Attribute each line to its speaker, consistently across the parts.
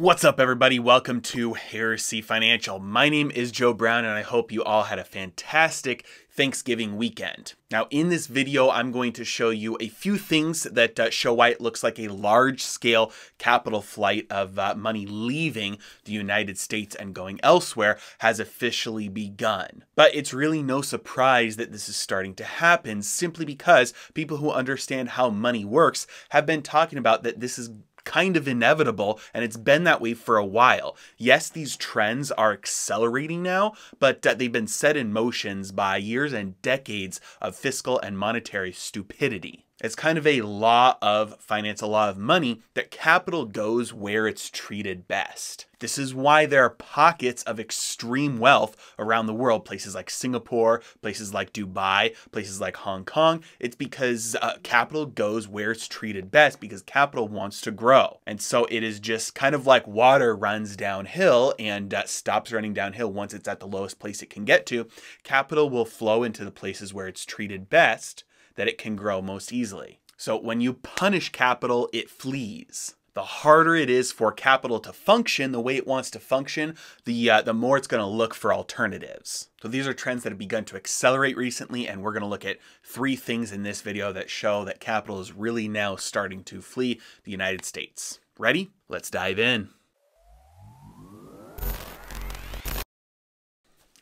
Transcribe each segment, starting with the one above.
Speaker 1: What's up, everybody? Welcome to Heresy Financial. My name is Joe Brown, and I hope you all had a fantastic Thanksgiving weekend. Now, in this video, I'm going to show you a few things that uh, show why it looks like a large scale capital flight of uh, money leaving the United States and going elsewhere has officially begun. But it's really no surprise that this is starting to happen simply because people who understand how money works have been talking about that this is kind of inevitable, and it's been that way for a while. Yes, these trends are accelerating now, but uh, they've been set in motions by years and decades of fiscal and monetary stupidity. It's kind of a law of finance, a law of money, that capital goes where it's treated best. This is why there are pockets of extreme wealth around the world, places like Singapore, places like Dubai, places like Hong Kong. It's because uh, capital goes where it's treated best because capital wants to grow. And so it is just kind of like water runs downhill and uh, stops running downhill once it's at the lowest place it can get to. Capital will flow into the places where it's treated best that it can grow most easily. So when you punish capital, it flees. The harder it is for capital to function the way it wants to function, the, uh, the more it's going to look for alternatives. So these are trends that have begun to accelerate recently, and we're going to look at three things in this video that show that capital is really now starting to flee the United States. Ready? Let's dive in.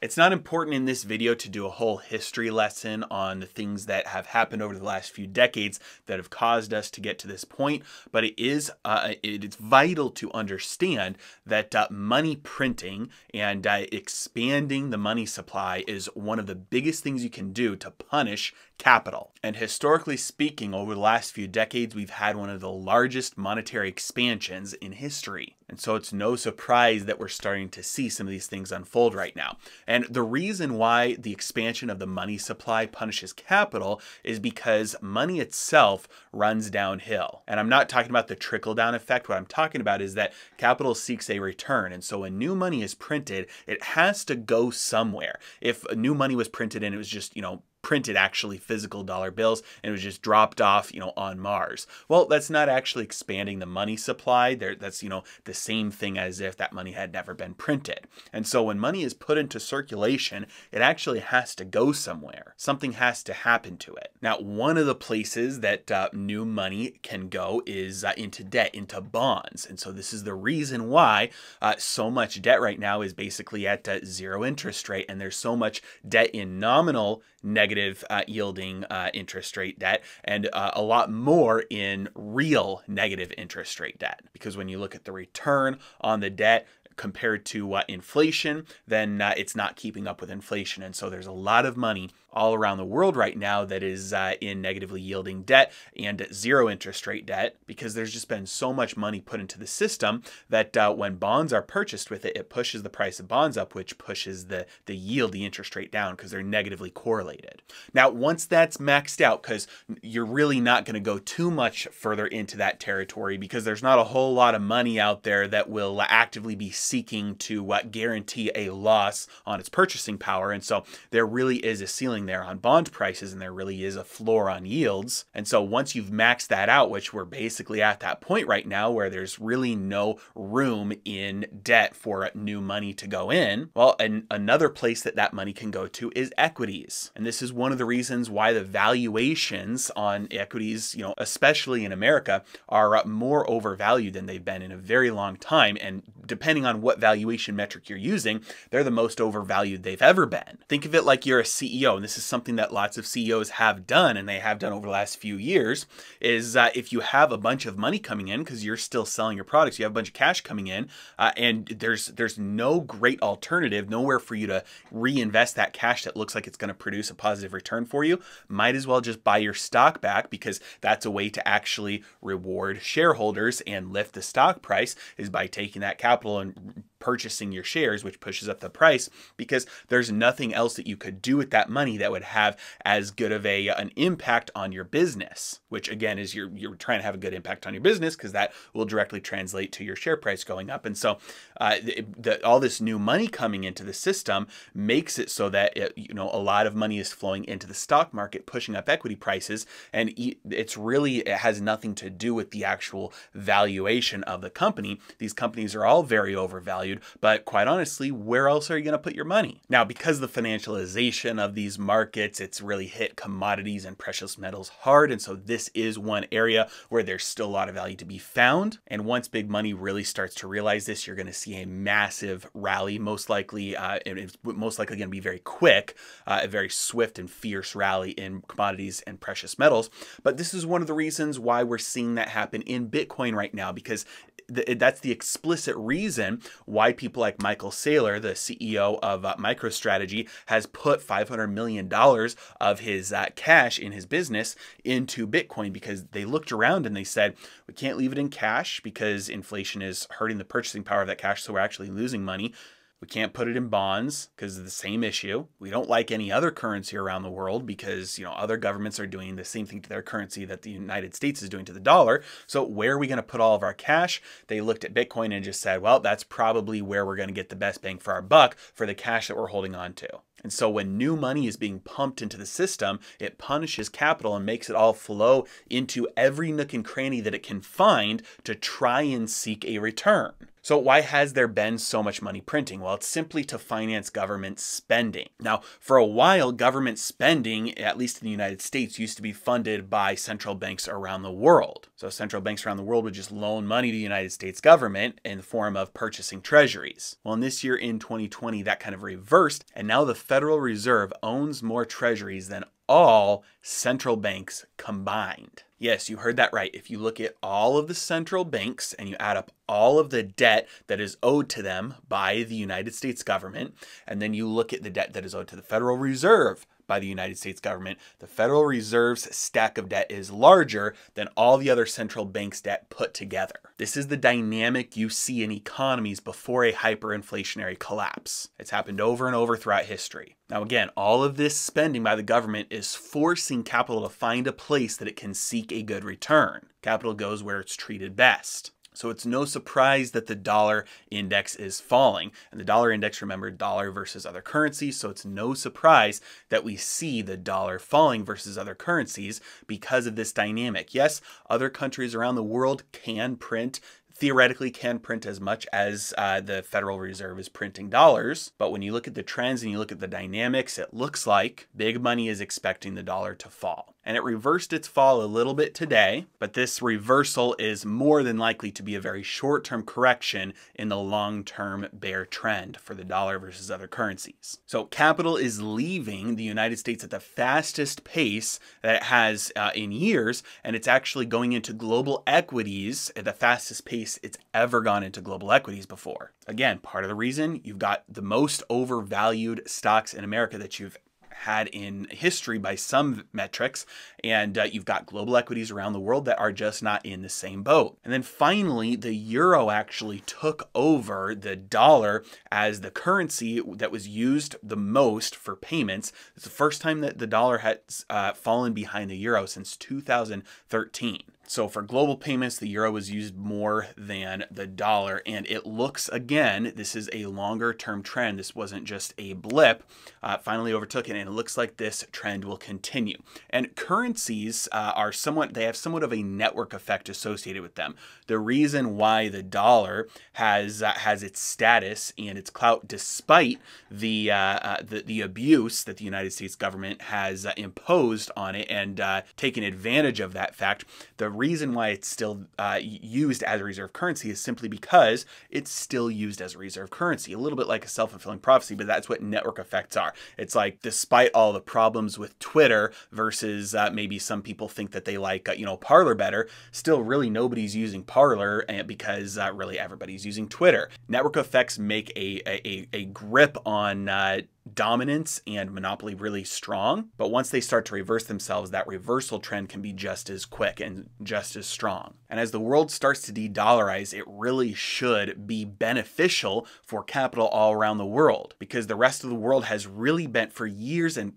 Speaker 1: It's not important in this video to do a whole history lesson on the things that have happened over the last few decades that have caused us to get to this point, but it is uh, it is vital to understand that uh, money printing and uh, expanding the money supply is one of the biggest things you can do to punish capital. And historically speaking, over the last few decades, we've had one of the largest monetary expansions in history. And so it's no surprise that we're starting to see some of these things unfold right now. And the reason why the expansion of the money supply punishes capital is because money itself runs downhill. And I'm not talking about the trickle down effect. What I'm talking about is that capital seeks a return. And so when new money is printed, it has to go somewhere. If new money was printed and it was just, you know, printed actually physical dollar bills and it was just dropped off, you know, on Mars. Well, that's not actually expanding the money supply. There, that's, you know, the same thing as if that money had never been printed. And so when money is put into circulation, it actually has to go somewhere. Something has to happen to it. Now, one of the places that uh, new money can go is uh, into debt, into bonds. And so this is the reason why uh, so much debt right now is basically at uh, zero interest rate and there's so much debt in nominal negative negative uh, yielding uh, interest rate debt and uh, a lot more in real negative interest rate debt. Because when you look at the return on the debt, compared to uh, inflation, then uh, it's not keeping up with inflation. And so there's a lot of money all around the world right now that is uh, in negatively yielding debt and zero interest rate debt because there's just been so much money put into the system that uh, when bonds are purchased with it, it pushes the price of bonds up, which pushes the, the yield, the interest rate down because they're negatively correlated. Now, once that's maxed out, because you're really not going to go too much further into that territory because there's not a whole lot of money out there that will actively be seeking to uh, guarantee a loss on its purchasing power. And so there really is a ceiling there on bond prices and there really is a floor on yields. And so once you've maxed that out, which we're basically at that point right now where there's really no room in debt for new money to go in, well, and another place that that money can go to is equities. And this is one of the reasons why the valuations on equities, you know, especially in America, are more overvalued than they've been in a very long time. And depending on what valuation metric you're using, they're the most overvalued they've ever been. Think of it like you're a CEO, and this is something that lots of CEOs have done and they have done over the last few years is uh, if you have a bunch of money coming in because you're still selling your products, you have a bunch of cash coming in, uh, and there's there's no great alternative, nowhere for you to reinvest that cash that looks like it's going to produce a positive return for you. Might as well just buy your stock back because that's a way to actually reward shareholders and lift the stock price is by taking that capital and purchasing your shares, which pushes up the price because there's nothing else that you could do with that money that would have as good of a uh, an impact on your business, which again is you're you're trying to have a good impact on your business because that will directly translate to your share price going up. And so, uh, the, the, all this new money coming into the system makes it so that it, you know a lot of money is flowing into the stock market, pushing up equity prices, and it's really it has nothing to do with the actual valuation of the company. These companies are all very overvalued valued, but quite honestly, where else are you going to put your money? Now, because the financialization of these markets, it's really hit commodities and precious metals hard, and so this is one area where there's still a lot of value to be found. And once big money really starts to realize this, you're going to see a massive rally, most likely, uh, it's most likely going to be very quick, uh, a very swift and fierce rally in commodities and precious metals. But this is one of the reasons why we're seeing that happen in Bitcoin right now, because th- that's the explicit reason why people like Michael Saylor, the CEO of uh, MicroStrategy, has put 500 million dollars of his uh, cash in his business into Bitcoin because they looked around and they said we can't leave it in cash because inflation is hurting the purchasing power of that cash, so we're actually losing money. We can't put it in bonds because of the same issue. We don't like any other currency around the world because, you know, other governments are doing the same thing to their currency that the United States is doing to the dollar. So where are we going to put all of our cash? They looked at Bitcoin and just said, well, that's probably where we're going to get the best bang for our buck for the cash that we're holding on to. And so when new money is being pumped into the system, it punishes capital and makes it all flow into every nook and cranny that it can find to try and seek a return. So, why has there been so much money printing? Well, it's simply to finance government spending. Now, for a while, government spending, at least in the United States, used to be funded by central banks around the world. So, central banks around the world would just loan money to the United States government in the form of purchasing treasuries. Well, in this year in 2020, that kind of reversed, and now the Federal Reserve owns more treasuries than all central banks combined. Yes, you heard that right. If you look at all of the central banks and you add up all of the debt that is owed to them by the United States government, and then you look at the debt that is owed to the Federal Reserve by the United States government. The Federal Reserve's stack of debt is larger than all the other central banks' debt put together. This is the dynamic you see in economies before a hyperinflationary collapse. It's happened over and over throughout history. Now, again, all of this spending by the government is forcing capital to find a place that it can seek a good return. Capital goes where it's treated best. So it's no surprise that the dollar index is falling. And the dollar index, remember, dollar versus other currencies. So it's no surprise that we see the dollar falling versus other currencies because of this dynamic. Yes, other countries around the world can print theoretically can print as much as uh, the Federal Reserve is printing dollars. But when you look at the trends and you look at the dynamics, it looks like big money is expecting the dollar to fall and it reversed its fall a little bit today, but this reversal is more than likely to be a very short term correction in the long term bear trend for the dollar versus other currencies. So, capital is leaving the United States at the fastest pace that it has uh, in years, and it's actually going into global equities at the fastest pace it's ever gone into global equities before. Again, part of the reason you've got the most overvalued stocks in America that you've had in history by some metrics. And uh, you've got global equities around the world that are just not in the same boat. And then finally, the euro actually took over the dollar as the currency that was used the most for payments. It's the first time that the dollar had uh, fallen behind the euro since 2013. So for global payments, the euro was used more than the dollar. And it looks, again, this is a longer term trend. This wasn't just a blip. Uh, finally overtook it. And and it looks like this trend will continue. And currencies uh, are somewhat, they have somewhat of a network effect associated with them. The reason why the dollar has uh, has its status and its clout despite the, uh, uh the, the abuse that the United States government has uh, imposed on it and uh, taken advantage of that fact, the reason why it's still used as a reserve currency is simply because it's still used as a reserve currency, a little bit like a self-fulfilling prophecy, but that's what network effects are. It's like despite despite all the problems with Twitter versus uh, maybe some people think that they like, uh, you know, Parlor better, still really nobody's using Parlor eh, because uh, really everybody's using Twitter. Network effects make a, a, a grip on uh, dominance and monopoly really strong. But once they start to reverse themselves, that reversal trend can be just as quick and just as strong. And as the world starts to de dollarize, it really should be beneficial for capital all around the world because the rest of the world has really been for years and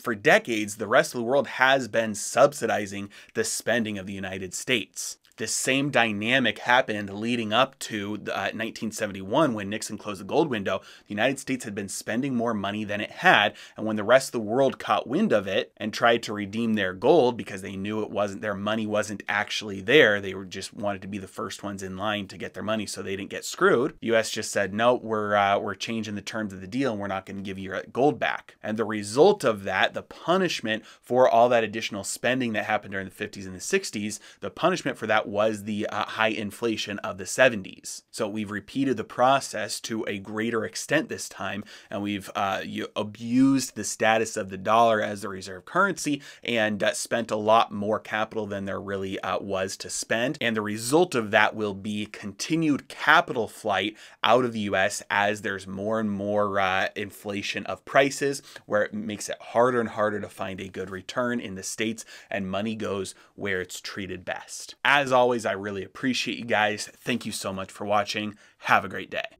Speaker 1: for decades, the rest of the world has been subsidizing the spending of the United States this same dynamic happened leading up to uh, 1971 when Nixon closed the gold window. The United States had been spending more money than it had. And when the rest of the world caught wind of it and tried to redeem their gold because they knew it wasn't their money wasn't actually there, they were just wanted to be the first ones in line to get their money so they didn't get screwed. The US just said, no, we're, uh, we're changing the terms of the deal and we're not going to give you your uh, gold back. And the result of that, the punishment for all that additional spending that happened during the 50s and the 60s, the punishment for that was the uh, high inflation of the 70s. So we've repeated the process to a greater extent this time, and we've uh, abused the status of the dollar as the reserve currency and uh, spent a lot more capital than there really uh, was to spend. And the result of that will be continued capital flight out of the US as there's more and more uh, inflation of prices, where it makes it harder and harder to find a good return in the States, and money goes where it's treated best. As always, I really appreciate you guys. Thank you so much for watching. Have a great day.